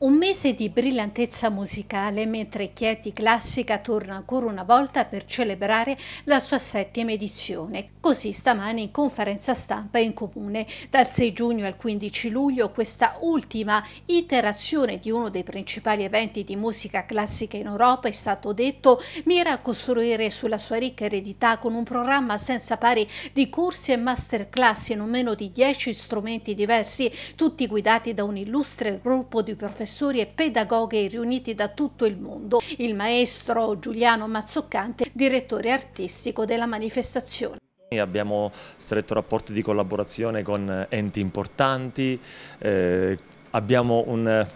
Un mese di brillantezza musicale mentre Chieti Classica torna ancora una volta per celebrare la sua settima edizione. Così stamani in conferenza stampa in comune. Dal 6 giugno al 15 luglio questa ultima iterazione di uno dei principali eventi di musica classica in Europa è stato detto mira a costruire sulla sua ricca eredità con un programma senza pari di corsi e masterclass in non meno di 10 strumenti diversi, tutti guidati da un illustre gruppo di professori professori e pedagoghi riuniti da tutto il mondo, il maestro Giuliano Mazzoccante, direttore artistico della manifestazione. Abbiamo stretto rapporti di collaborazione con enti importanti, eh, abbiamo un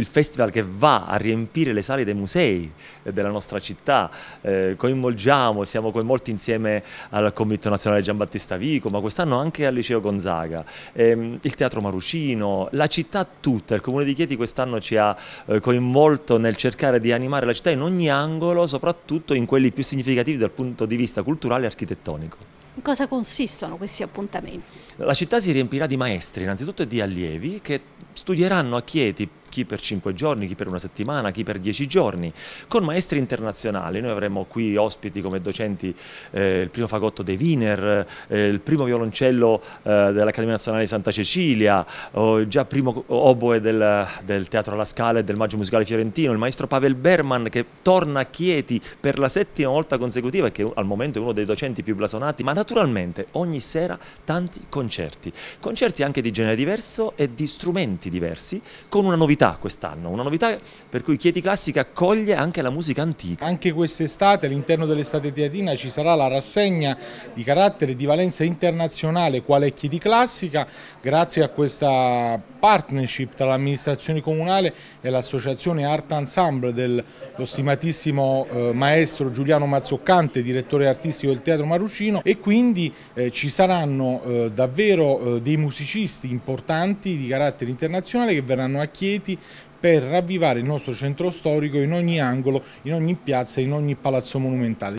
il festival che va a riempire le sale dei musei eh, della nostra città, eh, coinvolgiamo, siamo coinvolti insieme al Comitato Nazionale Giambattista Vico, ma quest'anno anche al Liceo Gonzaga, ehm, il Teatro Marucino, la città tutta, il Comune di Chieti quest'anno ci ha eh, coinvolto nel cercare di animare la città in ogni angolo, soprattutto in quelli più significativi dal punto di vista culturale e architettonico. In cosa consistono questi appuntamenti? La città si riempirà di maestri, innanzitutto di allievi, che studieranno a Chieti chi per 5 giorni, chi per una settimana, chi per 10 giorni, con maestri internazionali. Noi avremo qui ospiti come docenti eh, il primo fagotto dei Wiener, eh, il primo violoncello eh, dell'Accademia Nazionale di Santa Cecilia, oh, già primo oboe del, del, Teatro alla Scala e del Maggio Musicale Fiorentino, il maestro Pavel Berman che torna a Chieti per la settima volta consecutiva e che al momento è uno dei docenti più blasonati, ma naturalmente ogni sera tanti concerti, concerti anche di genere diverso e di strumenti diversi, con una novità novità quest'anno, una novità per cui Chieti Classica accoglie anche la musica antica. Anche quest'estate all'interno dell'estate teatina ci sarà la rassegna di carattere di valenza internazionale quale è Chieti Classica, grazie a questa partnership tra l'amministrazione comunale e l'associazione Art Ensemble dello stimatissimo eh, maestro Giuliano Mazzoccante, direttore artistico del Teatro Marucino e quindi eh, ci saranno eh, davvero eh, dei musicisti importanti di carattere internazionale che verranno a Chieti eventi per ravvivare il nostro centro storico in ogni angolo, in ogni piazza, in ogni palazzo monumentale.